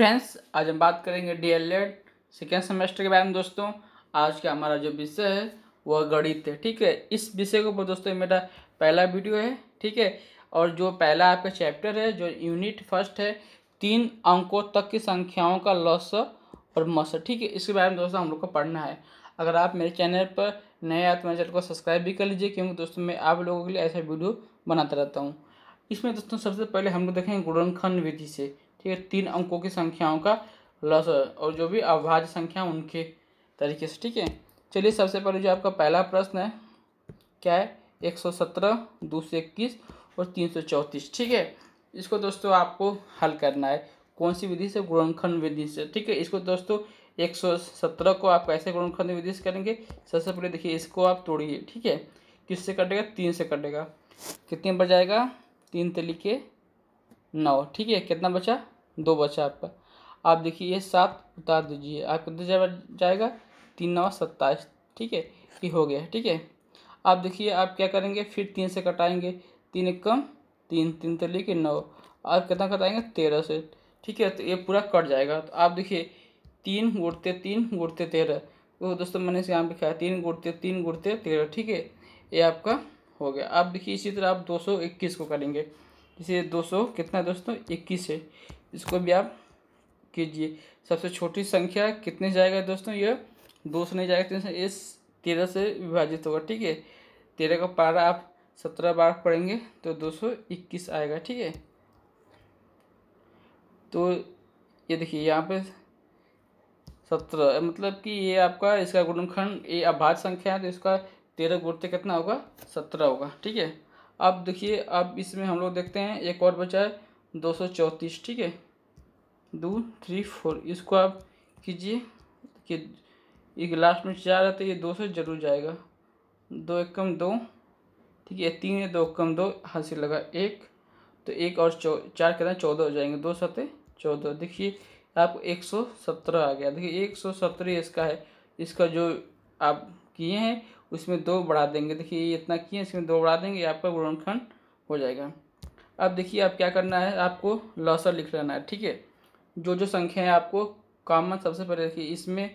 friends आज हम बात करेंगे D L Ed second semester के बारे में दोस्तों आज का हमारा जो विषय है वह गणित है ठीक है इस विषय के ऊपर दोस्तों मेरा पहला वीडियो है ठीक है और जो पहला आपका चैप्टर है जो यूनिट फर्स्ट है तीन अंकों तक की संख्याओं का लस और मस ठीक है इसके बारे में दोस्तों हम लोग को पढ़ना है अगर आप मेरे चैनल पर नए आए तो मेरे चैनल को सब्सक्राइब भी कर लीजिए क्योंकि दोस्तों मैं आप लोगों के लिए ऐसा वीडियो बनाता रहता हूँ इसमें दोस्तों सबसे पहले हम लोग देखेंगे गुणनखंड विधि से ठीक है तीन अंकों की संख्याओं का लस और जो भी अभाज्य संख्या उनके तरीके से ठीक है चलिए सबसे पहले जो आपका पहला प्रश्न है क्या है एक सौ सत्रह दो सौ इक्कीस और तीन सौ चौंतीस ठीक है इसको दोस्तों आपको हल करना है कौन सी विधि से गुणनखंड विधि से ठीक है इसको दोस्तों एक सौ सत्रह को आप कैसे गुणनखंड विधि से करेंगे सबसे पहले देखिए इसको आप तोड़िए ठीक है किससे कटेगा तीन से कटेगा कितने पर जाएगा तीन तरीके नौ ठीक है कितना बचा दो बचा आपका आप देखिए ये सात उतार दीजिए आप कितने जाएगा तीन नौ सत्ताईस ठीक है ये हो गया ठीक है आप देखिए आप क्या करेंगे फिर तीन से कटाएंगे तीन एक कम तीन तीन तो लेके नौ आप कितना कटाएंगे तेरह से ठीक है तो ये पूरा कट जाएगा तो आप देखिए तीन गुड़ते तीन गुड़ते तेरह वो दोस्तों मैंने इसे यहाँ पे खाया तीन गुड़ते तीन गुड़ते तेरह ठीक है ये आपका हो गया आप देखिए इसी तरह आप दो सौ इक्कीस को करेंगे इसे दो सौ कितना है दोस्तों इक्कीस है इसको भी आप कीजिए सबसे छोटी संख्या कितने जाएगा दोस्तों ये दो सौ नहीं जाएगा तो इस तेरह से विभाजित होगा ठीक है तेरह का पारा आप सत्रह बार पढ़ेंगे तो दो सौ इक्कीस आएगा ठीक है तो ये देखिए यहाँ पे सत्रह मतलब कि ये आपका इसका गुणनखंड ये अभाज्य संख्या है तो इसका तेरह गुणते कितना होगा सत्रह होगा ठीक है अब देखिए अब इसमें हम लोग देखते हैं एक और बचा है दो सौ चौंतीस ठीक है दो थ्री फोर इसको आप कीजिए कि एक लास्ट में चार आते ये दो सौ जरूर जाएगा दो एक कम दो ठीक है तीन है दो कम दो हासिल लगा एक तो एक और चौ चार कहते हैं चौदह हो जाएंगे दो सतह चौदह देखिए आप एक सौ सत्रह आ गया देखिए एक सौ सत्रह इसका है इसका जो आप किए हैं उसमें दो बढ़ा देंगे देखिए इतना किए इसमें दो बढ़ा देंगे आपका गुणनखंड हो जाएगा अब देखिए आप क्या करना है आपको लॉसर लिख लेना है ठीक है जो जो संख्या है आपको कॉमन सबसे पहले देखिए इसमें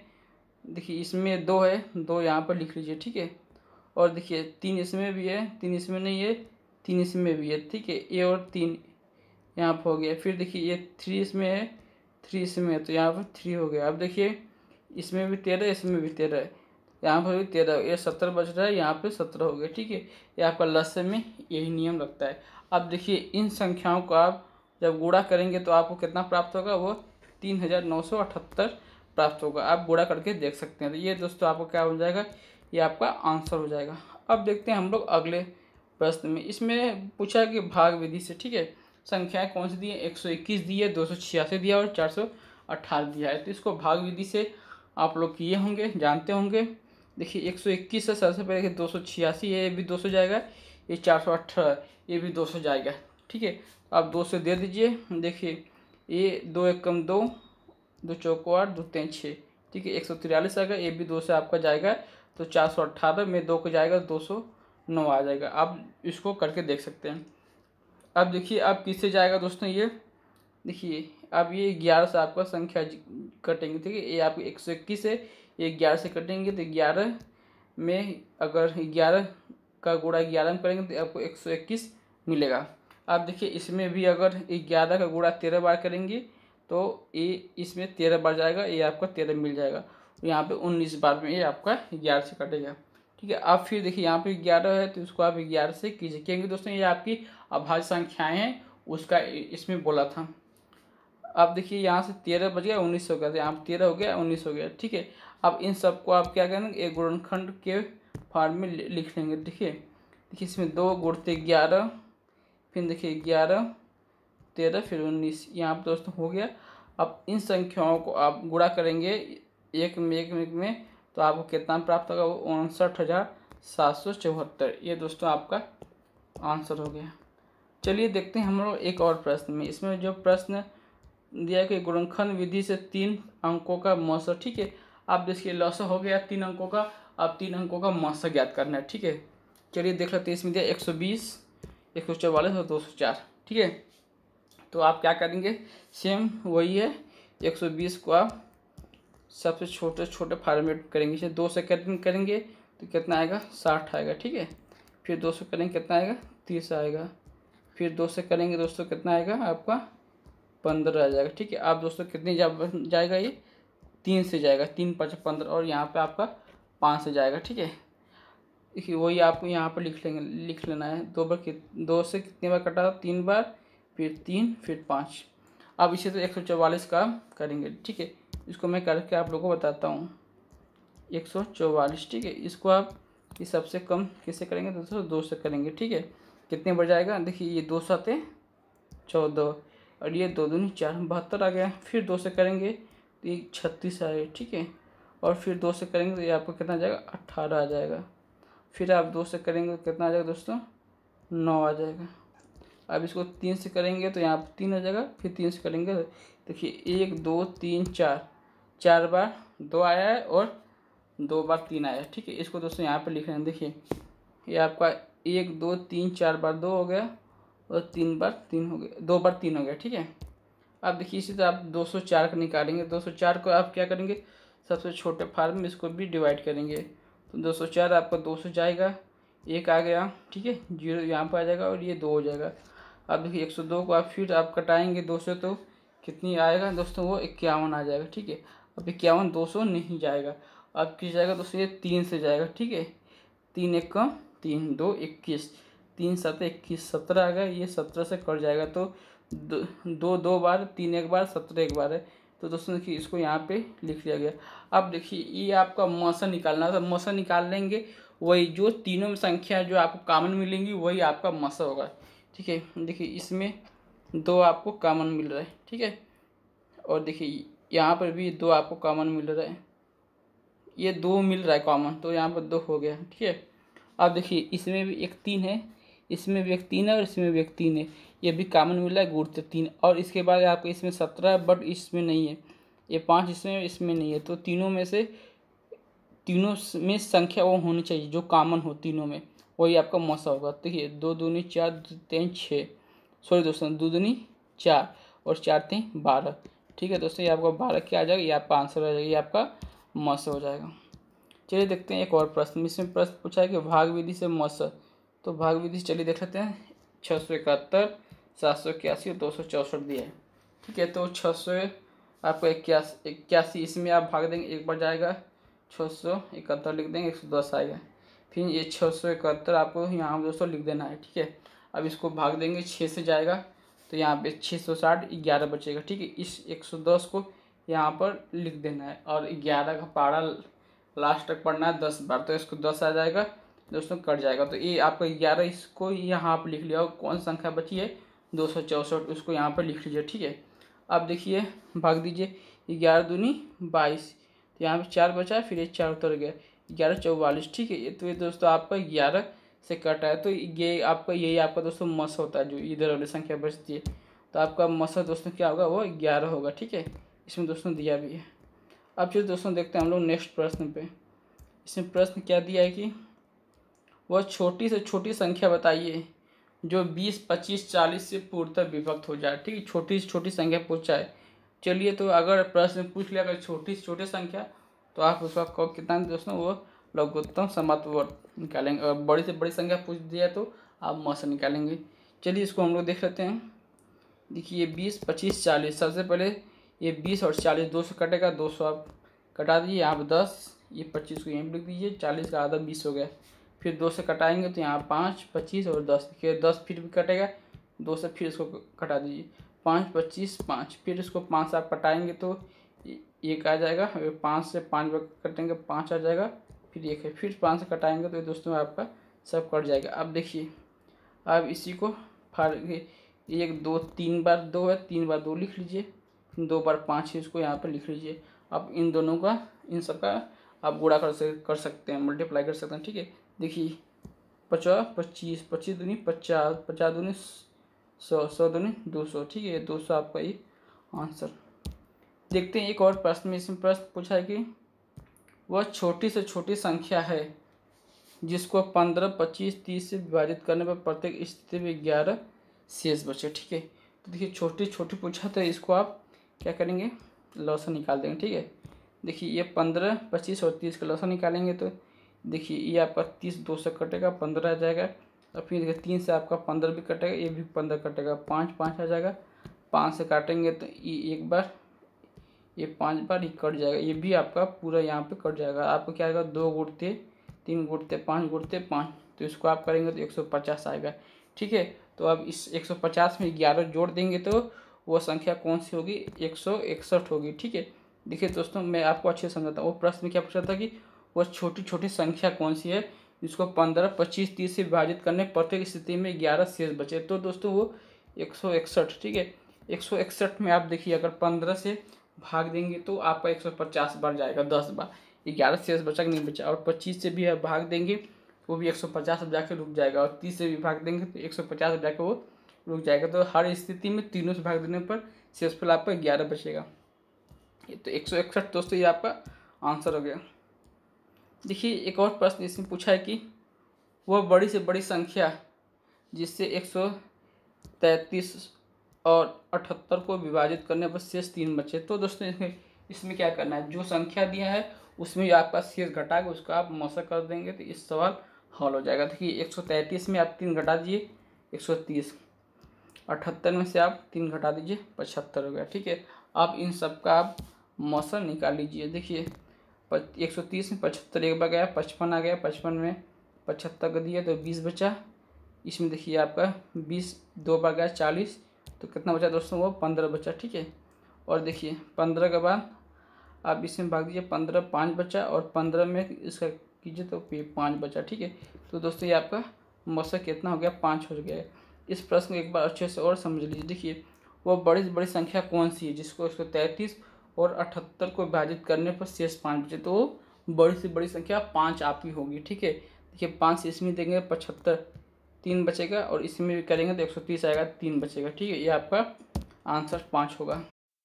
देखिए इसमें दो है दो यहाँ पर लिख लीजिए ठीक है और देखिए तीन इसमें भी है तीन इसमें नहीं है तीन इसमें भी है ठीक है ए और तीन यहाँ पर हो गया फिर देखिए ये थ्री इसमें है थ्री इसमें है तो यहाँ पर थ्री हो गया अब देखिए इसमें भी तेरह इसमें भी तेरह है यहाँ पर भी तेरह ये सत्रह बज रहा है यहाँ पे सत्रह हो गया ठीक है ये आपका लस्य में यही नियम लगता है अब देखिए इन संख्याओं को आप जब गुड़ा करेंगे तो आपको कितना प्राप्त होगा वो तीन हज़ार नौ सौ अठहत्तर प्राप्त होगा आप गुड़ा करके देख सकते हैं तो ये दोस्तों आपको क्या हो जाएगा ये आपका आंसर हो जाएगा अब देखते हैं हम लोग अगले प्रश्न में इसमें पूछा कि भाग विधि से ठीक है संख्याएँ कौन सी दी है एक सौ इक्कीस दी है दो सौ छियासी दिया और चार सौ अट्ठारह दिया है तो इसको भाग विधि से आप लोग किए होंगे जानते होंगे देखिए 121 है सबसे पहले दो सौ छियासी है ये भी 200 जाएगा ये 418 ये भी 200 जाएगा ठीक है आप 200 दे दीजिए देखिए ये दो एक कम दो दो चौको आठ दो तीन छः ठीक है एक सौ तिरालीस आएगा ये भी दो से आपका जाएगा तो चार सौ अट्ठारह में दो को जाएगा दो सौ नौ आ जाएगा आप इसको करके देख सकते हैं अब देखिए आप किससे जाएगा दोस्तों ये देखिए अब ये ग्यारह से आपका संख्या कटेंगे ठीक है ये आपकी एक सौ इक्कीस है ये ग्यारह से कटेंगे तो ग्यारह में अगर ग्यारह का गुड़ा ग्यारह में करेंगे तो आपको एक सौ इक्कीस मिलेगा आप देखिए इसमें भी अगर ग्यारह का गुड़ा तेरह बार करेंगे तो ये इसमें तेरह बार जाएगा ये आपका तेरह मिल जाएगा यहाँ पे उन्नीस बार में ये आपका ग्यारह से कटेगा ठीक है आप फिर देखिए यहाँ पे ग्यारह है तो उसको आप ग्यारह से कीजिए क्योंकि दोस्तों ये आपकी अभाज्य संख्याएँ हैं उसका इसमें बोला था अब देखिए यहाँ से तेरह बज गया उन्नीस हो गया तो यहाँ तेरह हो गया उन्नीस हो गया ठीक है अब इन सबको आप क्या करेंगे एक गुणनखंड के फार्म में लिख लेंगे देखिए देखिए इसमें दो गुड़ते ग्यारह फिर देखिए ग्यारह तेरह फिर उन्नीस यहाँ पर दोस्तों हो गया अब इन संख्याओं को आप गुड़ा करेंगे एक में एक में, में तो आपको कितना प्राप्त होगा वो उनसठ हज़ार सात सौ चौहत्तर ये दोस्तों आपका आंसर हो गया चलिए देखते हैं हम लोग एक और प्रश्न में इसमें जो प्रश्न दिया कि गुणनखंड विधि से तीन अंकों का मौसा ठीक है आप देखिए लस हो गया तीन अंकों का अब तीन अंकों का मौसम ज्ञात करना है ठीक है चलिए देख लेते हैं इसमें दिया एक सौ बीस एक सौ चौवालीस और दो सौ चार ठीक है तो आप क्या करेंगे सेम वही है एक सौ बीस को आप सबसे छोटे छोटे फार्मेट करेंगे इसे दो से करेंगे तो कितना आएगा साठ आएगा ठीक है फिर दो सौ करेंगे कितना आएगा तीस आएगा फिर दो से करेंगे दोस्तों कितना आएगा आपका पंद्रह रह जाएगा ठीक है आप दोस्तों कितने जा, जाएगा ये तीन से जाएगा तीन पाँच पंद्रह और यहाँ पे आपका पाँच से जाएगा ठीक है वही आपको यहाँ पर लिख लेंगे लिख लेना है दो बार दो से कितने बार कटा तीन बार फिर तीन फिर पाँच अब इसे तो एक सौ चौवालीस का करेंगे ठीक है इसको मैं करके आप लोगों को बताता हूँ एक सौ चौवालीस ठीक है इसको आप ये सबसे कम किससे करेंगे दोस्तों दो से करेंगे ठीक है कितने बार जाएगा देखिए ये दो आते चौदह और ये दो दूनी चार बहत्तर आ गया फिर दो से करेंगे तो ये छत्तीस गया ठीक है और फिर दो से करेंगे तो ये आपका कितना आ जाएगा अट्ठारह आ जाएगा फिर आप दो से करेंगे तो कितना आ जाएगा दोस्तों नौ आ जाएगा अब इसको तीन से करेंगे तो यहाँ पर तीन आ जाएगा फिर तीन से करेंगे देखिए एक दो तीन चार चार बार दो आया है और दो बार तीन आया है ठीक है इसको दोस्तों यहाँ पर लिख रहे हैं देखिए ये आपका एक दो तीन चार बार दो हो गया और तीन बार तीन हो गया दो बार तीन हो गया ठीक है अब देखिए इसी तरह आप 204 का निकालेंगे 204 को आप क्या करेंगे सबसे छोटे फार्म में इसको भी डिवाइड करेंगे तो 204 आपका 200 जाएगा एक आ गया ठीक है जीरो यहाँ पर आ जाएगा और ये दो हो जाएगा अब देखिए दो को आप फिर आप दो सौ तो कितनी आएगा दोस्तों वो इक्यावन आ जाएगा ठीक है अब इक्यावन दो सौ नहीं जाएगा अब किस जाएगा दोस्तों ये तीन से जाएगा ठीक है तीन एक कम तीन दो इक्कीस तीन सत्रह इक्कीस सत्रह आ गए ये सत्रह से कट जाएगा तो दो दो, बार तीन एक बार सत्रह एक बार है तो दोस्तों देखिए इसको यहाँ पे लिख लिया गया अब देखिए ये आपका मौसम निकालना तो मौसम निकाल लेंगे वही जो तीनों में संख्या जो आपको कामन मिलेंगी वही आपका मौसम होगा ठीक है देखिए इसमें दो आपको कामन मिल रहा है ठीक है और देखिए यहाँ पर भी दो आपको कॉमन मिल रहा है ये दो मिल रहा है कॉमन तो यहाँ पर दो हो गया ठीक है अब देखिए इसमें भी एक तीन है इसमें व्यक्ति है और इसमें व्यक्ति ने ये भी कामन मिला है गुड़ तीन और इसके बाद आपको इसमें सत्रह बट इसमें नहीं है ये पाँच इसमें इसमें नहीं है तो तीनों में से तीनों में संख्या वो होनी चाहिए जो कामन हो तीनों में वही आपका मौसा होगा देखिए तो दो दूनी चार दो तीन छः सॉरी दोस्तों दो दूनी चार और चार तीन बारह ठीक है दोस्तों ये आपका बारह क्या आ जाएगा ये आपका आंसर आ जाएगा ये आपका मौसा हो जाएगा चलिए देखते हैं एक और प्रश्न इसमें प्रश्न पूछा है कि भाग विधि से मौसा तो भाग विधि चलिए देख लेते हैं छः सौ इकहत्तर सात सौ इक्यासी और दो सौ चौंसठ दिए ठीक है तो छः सौ आपको इक्यासी इक्यासी इसमें आप भाग देंगे एक बार जाएगा छः सौ इकहत्तर लिख देंगे एक सौ दस आएगा फिर ये छः सौ इकहत्तर आपको यहाँ दो सौ लिख देना है ठीक है अब इसको भाग देंगे छः से जाएगा तो यहाँ पे छः सौ साठ ग्यारह बचेगा ठीक है इस एक सौ दस को यहाँ पर लिख देना है और ग्यारह का पारा लास्ट तक पढ़ना है दस बार तो इसको दस आ जाएगा दोस्तों कट जाएगा तो ये आपका ग्यारह इसको यहाँ पर लिख लिया और कौन संख्या बची है दो सौ चौंसठ उसको यहाँ पर लिख लीजिए ठीक है अब देखिए भाग दीजिए ग्यारह दूनी बाईस तो यहाँ पर चार बचा फिर ये चार उतर गया ग्यारह चौवालीस ठीक है ये तो ये दोस्तों आपका ग्यारह से कट है तो ये आपका यही आपका दोस्तों मस होता है जो इधर वाली संख्या बचती है तो आपका मस दोस्तों क्या होगा वो ग्यारह होगा ठीक है इसमें दोस्तों दिया भी है अब जो दोस्तों देखते हैं हम लोग नेक्स्ट प्रश्न पे इसमें प्रश्न क्या दिया है कि वह छोटी से छोटी संख्या बताइए जो बीस पच्चीस चालीस से पूर्णतः विभक्त हो जाए ठीक है छोटी से छोटी संख्या पूछा है चलिए तो अगर प्रश्न पूछ लिया अगर छोटी से छोटी संख्या तो आप उसका कब कितना दोस्तों वो लघुत्तम समाप्त निकालेंगे और बड़ी से बड़ी संख्या पूछ दिया तो आप मौसम निकालेंगे चलिए इसको हम लोग देख लेते हैं देखिए बीस पच्चीस चालीस सबसे पहले ये बीस और चालीस दो सौ कटेगा दो सौ आप कटा दीजिए यहाँ पर दस ये पच्चीस को यहीं लिख दीजिए चालीस का आधा बीस हो गया फिर दो से कटाएंगे तो यहाँ पाँच पच्चीस और दस फिर दस फिर भी कटेगा दो से फिर इसको कटा दीजिए पाँच पच्चीस पाँच फिर इसको पाँच से आप कटाएंगे तो एक आ जाएगा पाँच से पाँच बार कटेंगे पाँच आ जाएगा फिर एक है फिर पाँच से कटाएंगे तो दोस्तों आपका सब कट जाएगा अब देखिए अब इसी को फाड़ एक दो तीन बार दो है तीन बार दो लिख लीजिए दो बार पाँच है इसको यहाँ पर लिख लीजिए अब इन दोनों का इन सब का आप गुड़ा कर सक कर सकते हैं मल्टीप्लाई कर सकते हैं ठीक है देखिए पचास पच्चीस पच्चीस दूनी पचास पचास दूनी सौ सौ दूनी दो सौ ठीक है दो सौ आपका ये आंसर देखते हैं एक और प्रश्न में इसमें प्रश्न पूछा है कि वह छोटी से छोटी संख्या है जिसको पंद्रह पच्चीस तीस से विभाजित करने पर प्रत्येक स्थिति में ग्यारह शेष बचे ठीक है तो देखिए छोटी छोटी पूछा तो इसको आप क्या करेंगे लौसा निकाल देंगे ठीक है देखिए ये पंद्रह पच्चीस और तीस का लौसा निकालेंगे तो देखिए ये आपका तीस दो से कटेगा पंद्रह आ जाएगा और फिर देखिए तीन से आपका पंद्रह भी कटेगा ये भी पंद्रह कटेगा पाँच पाँच आ जाएगा पाँच से काटेंगे तो ये एक बार ये पाँच बार ये कट जाएगा ये भी आपका पूरा यहाँ पे कट जाएगा आपको क्या आएगा दो गुड़ते तीन गुड़ते पाँच गुड़ते पाँच तो इसको आप करेंगे तो एक सौ पचास आएगा ठीक है तो अब इस एक सौ पचास में ग्यारह जोड़ देंगे तो वो संख्या कौन सी होगी एक सौ इकसठ होगी ठीक है देखिए दोस्तों मैं आपको अच्छे से समझाता हूँ वो प्रश्न में क्या पूछा था कि वह छोटी छोटी संख्या कौन सी है जिसको पंद्रह पच्चीस तीस से विभाजित करने प्रत्येक स्थिति में ग्यारह शेष बचे तो दोस्तों वो एक सौ इकसठ ठीक है एक सौ इकसठ में आप देखिए अगर पंद्रह से भाग देंगे तो आपका एक सौ पचास बार जाएगा दस बार ग्यारह शेष बचा नहीं बचा और पच्चीस से भी भाग देंगे वो भी एक सौ पचास रुक जाएगा और तीस से भी भाग देंगे तो एक सौ पचास वो रुक जाएगा तो हर स्थिति में तीनों से भाग देने पर शेष आपका ग्यारह बचेगा ये तो एक सौ इकसठ दोस्तों ये आपका आंसर हो गया देखिए एक और प्रश्न इसमें पूछा है कि वह बड़ी से बड़ी संख्या जिससे एक सौ तैंतीस और अठहत्तर को विभाजित करने पर शेष तीन बचे तो दोस्तों इसमें इसमें क्या करना है जो संख्या दिया है उसमें आपका शेष घटा के उसको आप मौसा कर देंगे तो इस सवाल हॉल हो जाएगा देखिए एक सौ तैंतीस में आप तीन घटा दीजिए एक सौ तीस अठहत्तर में से आप तीन घटा दीजिए पचहत्तर हो गया ठीक है आप इन सब का आप मौसम निकाल लीजिए देखिए एक सौ तीस में पचहत्तर एक बार गया पचपन आ गया पचपन में पचहत्तर का दिया तो बीस बचा इसमें देखिए आपका बीस दो बार गया चालीस तो कितना बचा दोस्तों वो पंद्रह बचा ठीक है और देखिए पंद्रह के बाद आप इसमें भाग दीजिए पंद्रह पाँच बचा और पंद्रह में इसका कीजिए तो पाँच बचा ठीक है तो दोस्तों ये आपका मौसम कितना हो गया पाँच हो गया इस प्रश्न को एक बार अच्छे से और समझ लीजिए देखिए वो बड़ी बड़ी संख्या कौन सी है जिसको एक सौ तैंतीस और अठहत्तर को विभाजित करने पर शेष पाँच बचे तो बड़ी से बड़ी संख्या पाँच आपकी होगी ठीक है देखिए पाँच इसमें देंगे पचहत्तर तीन बचेगा और इसमें भी करेंगे तो एक सौ तीस आएगा तीन बचेगा ठीक है ये आपका आंसर पाँच होगा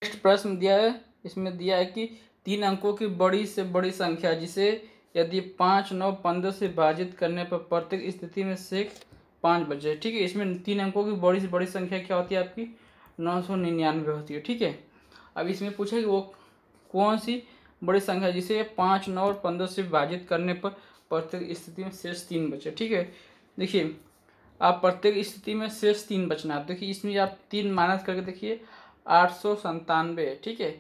नेक्स्ट प्रश्न दिया है इसमें दिया है कि तीन अंकों की बड़ी से बड़ी संख्या जिसे यदि पाँच नौ पंद्रह से विभाजित करने पर प्रत्येक स्थिति में शेष पाँच बचे ठीक है इसमें तीन अंकों की बड़ी से बड़ी संख्या क्या होती है आपकी नौ सौ निन्यानवे होती है ठीक है अब इसमें पूछा कि वो कौन सी बड़ी संख्या जिसे पाँच नौ और पंद्रह से विभाजित करने पर प्रत्येक स्थिति में शेष तीन बचे ठीक है देखिए आप प्रत्येक स्थिति में शेष तीन बचना आप देखिए इसमें आप तीन माइनस करके देखिए आठ सौ संतानवे ठीक है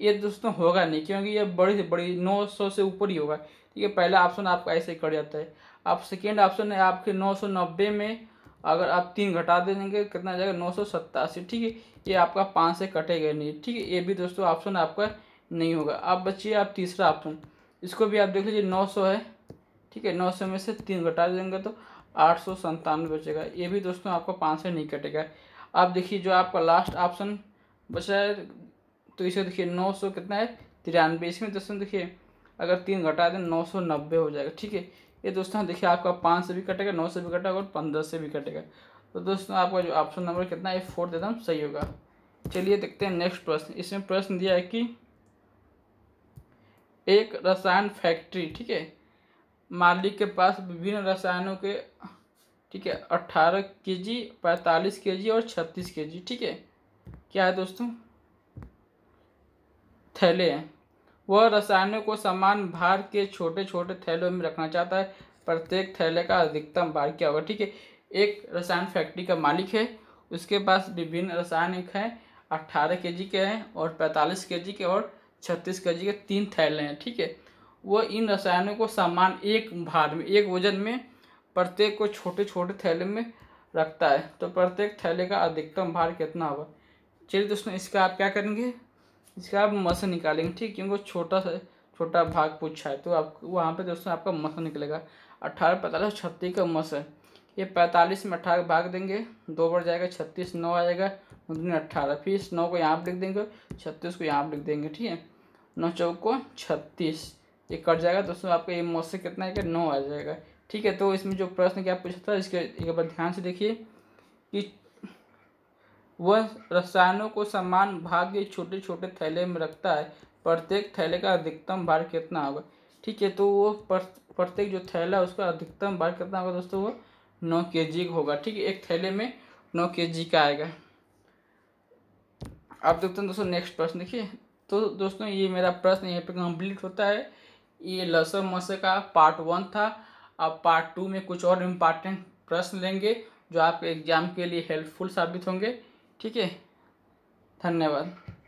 ये दोस्तों होगा नहीं क्योंकि ये बड़ी से बड़ी नौ सौ से ऊपर ही होगा ठीक है पहला ऑप्शन आपका ऐसे ही कट जाता है आप सेकेंड ऑप्शन है आपके नौ सौ नब्बे में अगर आप तीन घटा देंगे कितना जाएगा नौ सौ सत्तासी ठीक है ये आपका पाँच से कटेगा नहीं ठीक है ये भी दोस्तों ऑप्शन आपका नहीं होगा आप बचिए आप तीसरा ऑप्शन इसको भी आप देख लीजिए नौ सौ है ठीक है नौ सौ में से तीन घटा देंगे तो आठ सौ संतानवे बचेगा ये भी दोस्तों आपका पाँच से नहीं कटेगा आप देखिए जो आपका लास्ट ऑप्शन बचा है तो इसे देखिए नौ सौ कितना है तिरानवे इसमें दोस्तों देखिए अगर तीन घटा दें नौ सौ नब्बे हो जाएगा ठीक है ये दोस्तों हाँ, देखिए आपका पाँच से भी कटेगा नौ से भी कटेगा और पंद्रह से भी कटेगा तो दोस्तों आपका जो ऑप्शन नंबर कितना है फोर्थ एकदम सही होगा चलिए देखते हैं नेक्स्ट प्रश्न इसमें प्रश्न दिया है कि एक रसायन फैक्ट्री ठीक है मालिक के पास विभिन्न रसायनों के ठीक है अट्ठारह के जी पैंतालीस के जी और छत्तीस के जी ठीक है क्या है दोस्तों थैले हैं वह रसायनों को समान भार के छोटे छोटे थैलों में रखना चाहता है प्रत्येक थैले का अधिकतम भार क्या होगा ठीक है एक रसायन फैक्ट्री का मालिक है उसके पास विभिन्न एक हैं अट्ठारह के जी के हैं और पैंतालीस के जी के और छत्तीस के जी के तीन थैले हैं ठीक है वह इन रसायनों को समान एक भार में एक वजन में प्रत्येक को छोटे छोटे थैले में रखता है तो प्रत्येक थैले का अधिकतम भार कितना होगा चलिए दोस्तों इसका आप क्या करेंगे इसका आप मसल निकालेंगे ठीक क्योंकि वो छोटा सा छोटा भाग पूछा है तो आप वहाँ पे दोस्तों आपका मसल निकलेगा अट्ठारह पैंतालीस छत्तीस का मस है ये पैंतालीस में अठारह भाग देंगे दो बढ़ जाएगा छत्तीस नौ आ जाएगा उतने अट्ठारह फिर इस नौ को यहाँ पर लिख देंगे छत्तीस को यहाँ पर लिख देंगे ठीक है नौ चौक को छत्तीस ये कट जाएगा दोस्तों आपका ये मस कितना है कि नौ आ जाएगा ठीक है तो इसमें जो प्रश्न क्या पूछा था इसके एक बार ध्यान से देखिए कि वह रसायनों को समान भाग के छोटे छोटे थैले में रखता है प्रत्येक थैले का अधिकतम भार कितना होगा ठीक है तो वो प्रत्येक जो थैला है उसका अधिकतम भार कितना होगा दोस्तों वो नौ के जी होगा ठीक है एक थैले में नौ के जी का आएगा आप देखते हैं दोस्तों नेक्स्ट प्रश्न देखिए तो दोस्तों ये मेरा प्रश्न यहाँ पे कंप्लीट होता है ये लहसुन मस का पार्ट वन था अब पार्ट टू में कुछ और इम्पॉर्टेंट प्रश्न लेंगे जो आपके एग्जाम के लिए हेल्पफुल साबित होंगे ठीक है धन्यवाद